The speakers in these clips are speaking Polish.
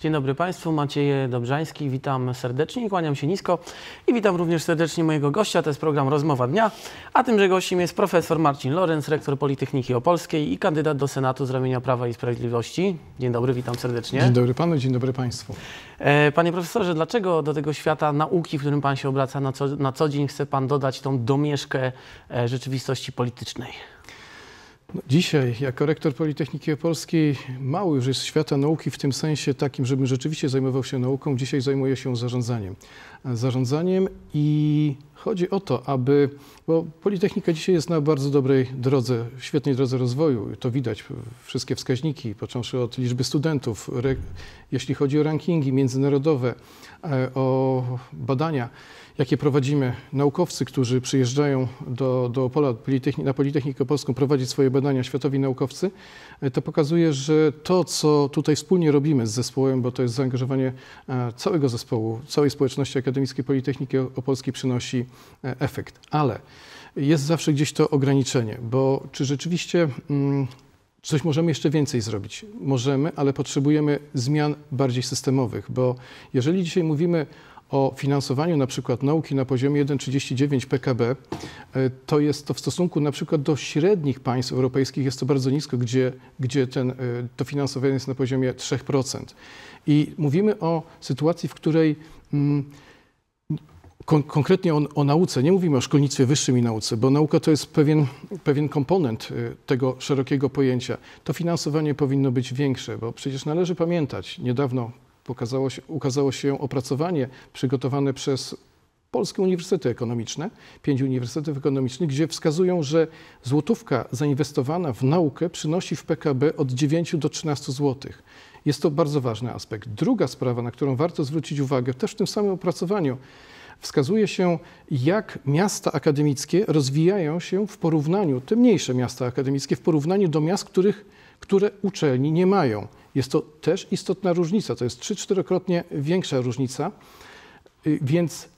Dzień dobry Państwu, Maciej Dobrzański, witam serdecznie, kłaniam się nisko i witam również serdecznie mojego gościa, to jest program Rozmowa Dnia, a tymże gościem jest profesor Marcin Lorenz, rektor Politechniki Opolskiej i kandydat do Senatu z ramienia Prawa i Sprawiedliwości. Dzień dobry, witam serdecznie. Dzień dobry Panu, dzień dobry Państwu. E, panie profesorze, dlaczego do tego świata nauki, w którym Pan się obraca na co, na co dzień, chce Pan dodać tą domieszkę e, rzeczywistości politycznej? No, dzisiaj, jako rektor Politechniki Opolskiej, mały już jest świata nauki w tym sensie takim, żebym rzeczywiście zajmował się nauką. Dzisiaj zajmuję się zarządzaniem. Zarządzaniem i Chodzi o to, aby, bo Politechnika dzisiaj jest na bardzo dobrej drodze, świetnej drodze rozwoju. To widać, wszystkie wskaźniki, począwszy od liczby studentów, jeśli chodzi o rankingi międzynarodowe, e, o badania, jakie prowadzimy. Naukowcy, którzy przyjeżdżają do, do Opola na Politechnikę Polską prowadzić swoje badania, światowi naukowcy, e, to pokazuje, że to, co tutaj wspólnie robimy z zespołem, bo to jest zaangażowanie e, całego zespołu, całej społeczności akademickiej Politechniki Opolskiej przynosi E, efekt. Ale jest zawsze gdzieś to ograniczenie, bo czy rzeczywiście mm, coś możemy jeszcze więcej zrobić? Możemy, ale potrzebujemy zmian bardziej systemowych, bo jeżeli dzisiaj mówimy o finansowaniu na przykład nauki na poziomie 1,39 PKB, e, to jest to w stosunku na przykład do średnich państw europejskich jest to bardzo nisko, gdzie, gdzie ten, e, to finansowanie jest na poziomie 3%. I mówimy o sytuacji, w której mm, kon konkretnie o, o, nauce, nie mówimy o szkolnictwie wyższym i nauce, bo nauka to jest pewien, pewien komponent y, tego szerokiego pojęcia. To finansowanie powinno być większe, bo przecież należy pamiętać, niedawno pokazało się, ukazało się opracowanie przygotowane przez Polskie Uniwersytety Ekonomiczne, pięć uniwersytetów ekonomicznych, gdzie wskazują, że złotówka zainwestowana w naukę przynosi w PKB od 9 do 13 zł. Jest to bardzo ważny aspekt. Druga sprawa, na którą warto zwrócić uwagę, też w tym samym opracowaniu, wskazuje się, jak miasta akademickie rozwijają się w porównaniu, te mniejsze miasta akademickie, w porównaniu do miast, których, które uczelni nie mają. Jest to też istotna różnica, to jest 3-4-krotnie większa różnica, y, więc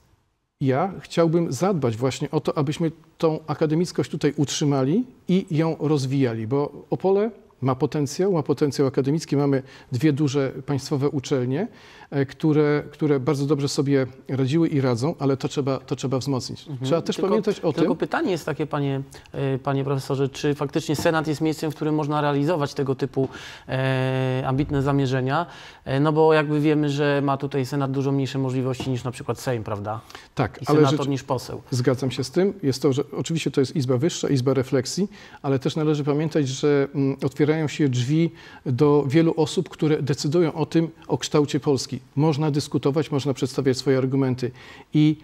ja chciałbym zadbać właśnie o to, abyśmy tą akademickość tutaj utrzymali i ją rozwijali, bo Opole ma potencjał, ma potencjał akademicki. Mamy dwie duże państwowe uczelnie, e, które, które bardzo dobrze sobie radziły i radzą, ale to trzeba, to trzeba wzmocnić. Mhm. Trzeba też tylko, pamiętać o tylko tym. Tylko pytanie jest takie, panie, e, panie profesorze, czy faktycznie Senat jest miejscem, w którym można realizować tego typu e, ambitne zamierzenia? E, no bo jakby wiemy, że ma tutaj Senat dużo mniejsze możliwości niż na przykład Sejm, prawda? Tak, I ale senator rzecz, niż poseł. Zgadzam się z tym. Jest to, że oczywiście to jest Izba Wyższa, Izba Refleksji, ale też należy pamiętać, że mm, otwierają się drzwi do wielu osób, które decydują o tym, o kształcie Polski. Można dyskutować, można przedstawiać swoje argumenty. I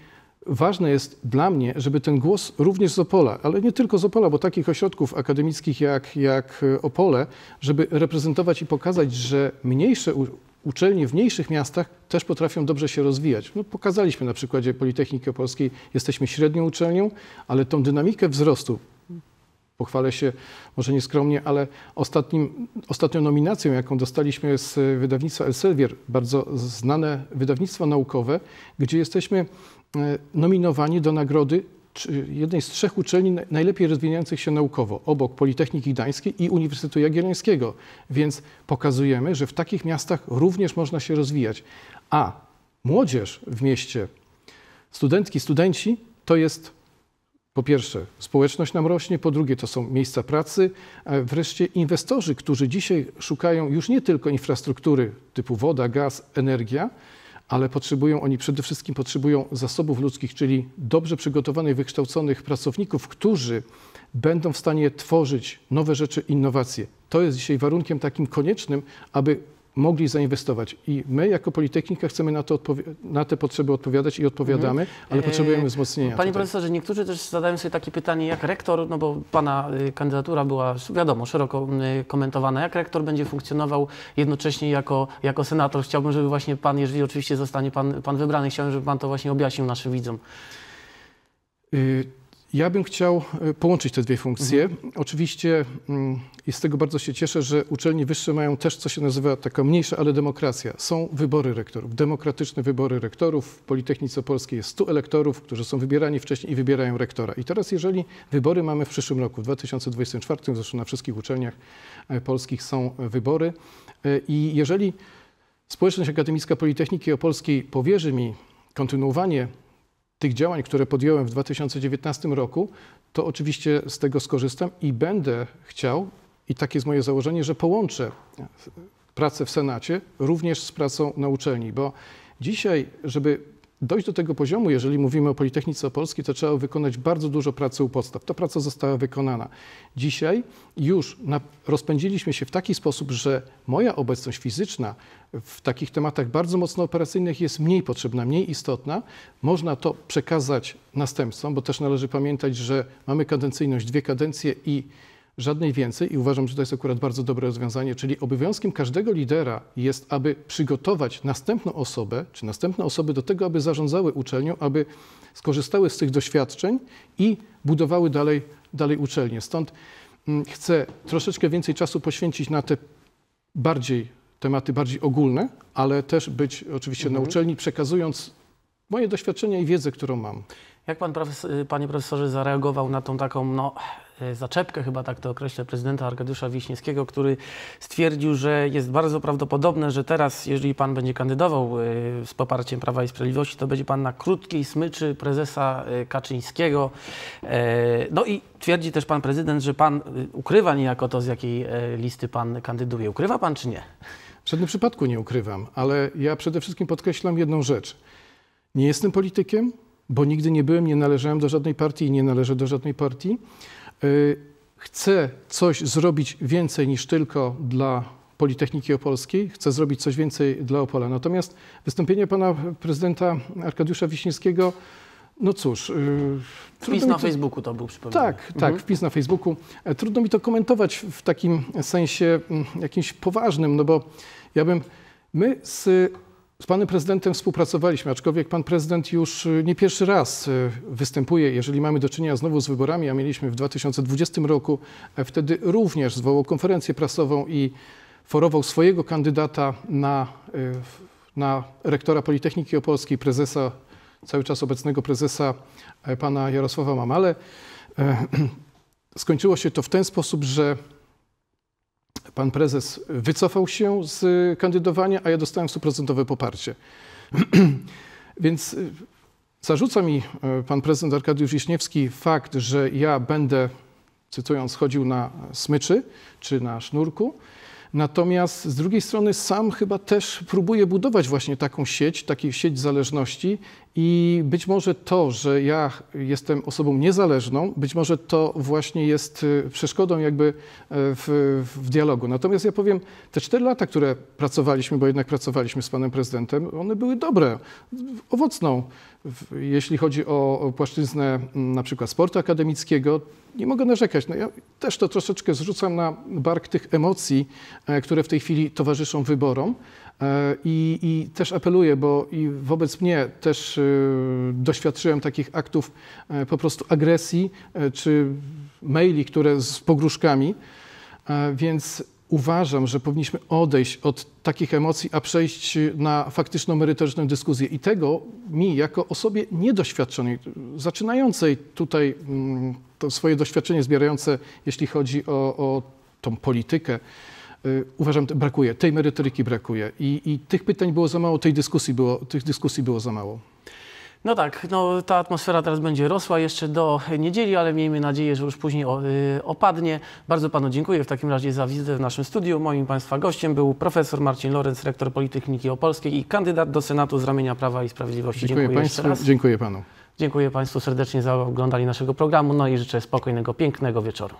ważne jest dla mnie, żeby ten głos również z Opola, ale nie tylko z Opola, bo takich ośrodków akademickich jak, jak Opole, żeby reprezentować i pokazać, że mniejsze uczelnie w mniejszych miastach też potrafią dobrze się rozwijać. No, pokazaliśmy na przykładzie Politechniki Opolskiej, jesteśmy średnią uczelnią, ale tą dynamikę wzrostu Pochwalę się, może nieskromnie, ale ostatnim, ostatnią nominacją, jaką dostaliśmy z wydawnictwa Elsevier, bardzo znane wydawnictwo naukowe, gdzie jesteśmy e, nominowani do nagrody jednej z trzech uczelni najlepiej rozwijających się naukowo, obok Politechniki Gdańskiej i Uniwersytetu Jagiellońskiego. Więc pokazujemy, że w takich miastach również można się rozwijać. A młodzież w mieście, studentki, studenci to jest po pierwsze, społeczność nam rośnie, po drugie, to są miejsca pracy, a wreszcie inwestorzy, którzy dzisiaj szukają już nie tylko infrastruktury typu woda, gaz, energia, ale potrzebują oni przede wszystkim potrzebują zasobów ludzkich, czyli dobrze przygotowanych, wykształconych pracowników, którzy będą w stanie tworzyć nowe rzeczy, innowacje. To jest dzisiaj warunkiem takim koniecznym, aby mogli zainwestować. I my jako Politechnika chcemy na, to na te potrzeby odpowiadać i odpowiadamy, mhm. ale e, potrzebujemy wzmocnienia. Panie tutaj. profesorze, niektórzy też zadają sobie takie pytanie, jak rektor, no bo pana y, kandydatura była, wiadomo, szeroko y, komentowana, jak rektor będzie funkcjonował jednocześnie jako, jako senator. Chciałbym, żeby właśnie pan, jeżeli oczywiście zostanie pan, pan wybrany, chciałbym, żeby pan to właśnie objaśnił naszym widzom. Y ja bym chciał e, połączyć te dwie funkcje. Mhm. Oczywiście mm, i z tego bardzo się cieszę, że uczelnie wyższe mają też, co się nazywa taka mniejsza, ale demokracja. Są wybory rektorów, demokratyczne wybory rektorów. W Politechnice Polskiej jest 100 elektorów, którzy są wybierani wcześniej i wybierają rektora. I teraz, jeżeli wybory mamy w przyszłym roku, w 2024, zresztą na wszystkich uczelniach e, polskich są e, wybory. I jeżeli społeczność akademicka Politechniki Opolskiej powierzy mi kontynuowanie tych działań, które podjąłem w 2019 roku, to oczywiście z tego skorzystam i będę chciał, i takie jest moje założenie, że połączę pracę w Senacie również z pracą na uczelni, bo dzisiaj, żeby dojść do tego poziomu, jeżeli mówimy o Politechnice Opolskiej, to trzeba wykonać bardzo dużo pracy u podstaw. Ta praca została wykonana. Dzisiaj już na, rozpędziliśmy się w taki sposób, że moja obecność fizyczna w takich tematach bardzo mocno operacyjnych jest mniej potrzebna, mniej istotna. Można to przekazać następcom, bo też należy pamiętać, że mamy kadencyjność dwie kadencje i żadnej więcej i uważam, że to jest akurat bardzo dobre rozwiązanie, czyli obowiązkiem każdego lidera jest, aby przygotować następną osobę, czy następne osoby do tego, aby zarządzały uczelnią, aby skorzystały z tych doświadczeń i budowały dalej, dalej uczelnię. Stąd mm, chcę troszeczkę więcej czasu poświęcić na te bardziej tematy bardziej ogólne, ale też być oczywiście mhm. na uczelni, przekazując moje doświadczenia i wiedzę, którą mam. Jak pan profesor, y, panie profesorze zareagował na tą taką no, E, zaczepkę, chyba tak to określę, prezydenta Arkadiusza Wiśniewskiego, który stwierdził, że jest bardzo prawdopodobne, że teraz, jeżeli pan będzie kandydował e, z poparciem Prawa i Sprawiedliwości, to będzie pan na krótkiej smyczy prezesa e, Kaczyńskiego. No i twierdzi też pan prezydent, że pan ukrywa niejako to, z jakiej listy pan kandyduje. Ukrywa pan czy nie? W żadnym przypadku nie ukrywam, ale ja przede wszystkim podkreślam jedną rzecz. Nie jestem politykiem, bo nigdy nie byłem, nie należałem do żadnej partii i nie należę do żadnej partii. Y, chce coś zrobić więcej niż tylko dla Politechniki Opolskiej, chce zrobić coś więcej dla Opola. Natomiast wystąpienie pana prezydenta Arkadiusza Wiśniewskiego, no cóż. Y, wpis na to... Facebooku to był, przypominam. Tak, tak, mhm. tak, wpis na Facebooku. E, trudno mi to komentować w takim sensie mm, jakimś poważnym, no bo ja bym, my z z panem prezydentem współpracowaliśmy, aczkolwiek pan prezydent już y, nie pierwszy raz y, występuje, jeżeli mamy do czynienia znowu z wyborami, a mieliśmy w 2020 roku, e, wtedy również zwołał konferencję prasową i forował swojego kandydata na, y, na rektora Politechniki Opolskiej, prezesa, cały czas obecnego prezesa e, pana Jarosława Mamale. E, skończyło się to w ten sposób, że pan prezes wycofał się z kandydowania, a ja dostałem stuprocentowe poparcie. Więc y, zarzuca mi y, pan prezydent Arkadiusz Wiśniewski fakt, że ja będę, cytując, chodził na smyczy czy na sznurku. Natomiast z drugiej strony sam chyba też próbuję budować właśnie taką sieć, taką sieć zależności i być może to, że ja jestem osobą niezależną, być może to właśnie jest y, przeszkodą jakby e, w, w dialogu. Natomiast ja powiem, te cztery lata, które pracowaliśmy, bo jednak pracowaliśmy z panem prezydentem, one były dobre, owocną. Jeśli chodzi o płaszczyznę mm, na przykład sportu akademickiego, nie mogę narzekać. No ja też to troszeczkę zrzucam na bark tych emocji, E, które w tej chwili towarzyszą wyborom. E, I, I, też apeluję, bo i wobec mnie też e, doświadczyłem takich aktów po prostu agresji czy maili, które z pogróżkami, więc uważam, że powinniśmy odejść od takich emocji, a przejść na faktyczną, merytoryczną dyskusję. I tego mi, jako osobie niedoświadczonej, zaczynającej tutaj mm, swoje doświadczenie zbierające, jeśli chodzi o, o tą politykę, Y, uważam, brakuje, tej merytoryki brakuje. I, I, tych pytań było za mało, tej dyskusji było, tych dyskusji było za mało. No tak, no, ta atmosfera teraz będzie rosła jeszcze do niedzieli, ale miejmy nadzieję, że już później y, opadnie. Bardzo Panu dziękuję w takim razie za wizytę w naszym studiu. Moim Państwa gościem był profesor Marcin Lorenz, rektor Politechniki Opolskiej i kandydat do Senatu z ramienia Prawa i Sprawiedliwości. Dziękuję, dziękuję Państwu, dziękuję Panu. Dziękuję Państwu serdecznie za oglądanie naszego programu, no i życzę spokojnego, pięknego wieczoru.